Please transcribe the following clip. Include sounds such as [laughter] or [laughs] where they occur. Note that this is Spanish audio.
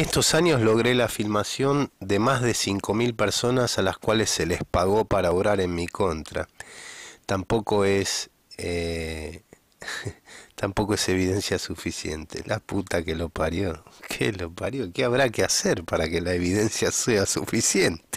estos años logré la filmación de más de 5.000 personas a las cuales se les pagó para orar en mi contra. Tampoco es... Eh, [laughs] tampoco es evidencia suficiente. La puta que lo parió. ¿Qué lo parió? ¿Qué habrá que hacer para que la evidencia sea suficiente?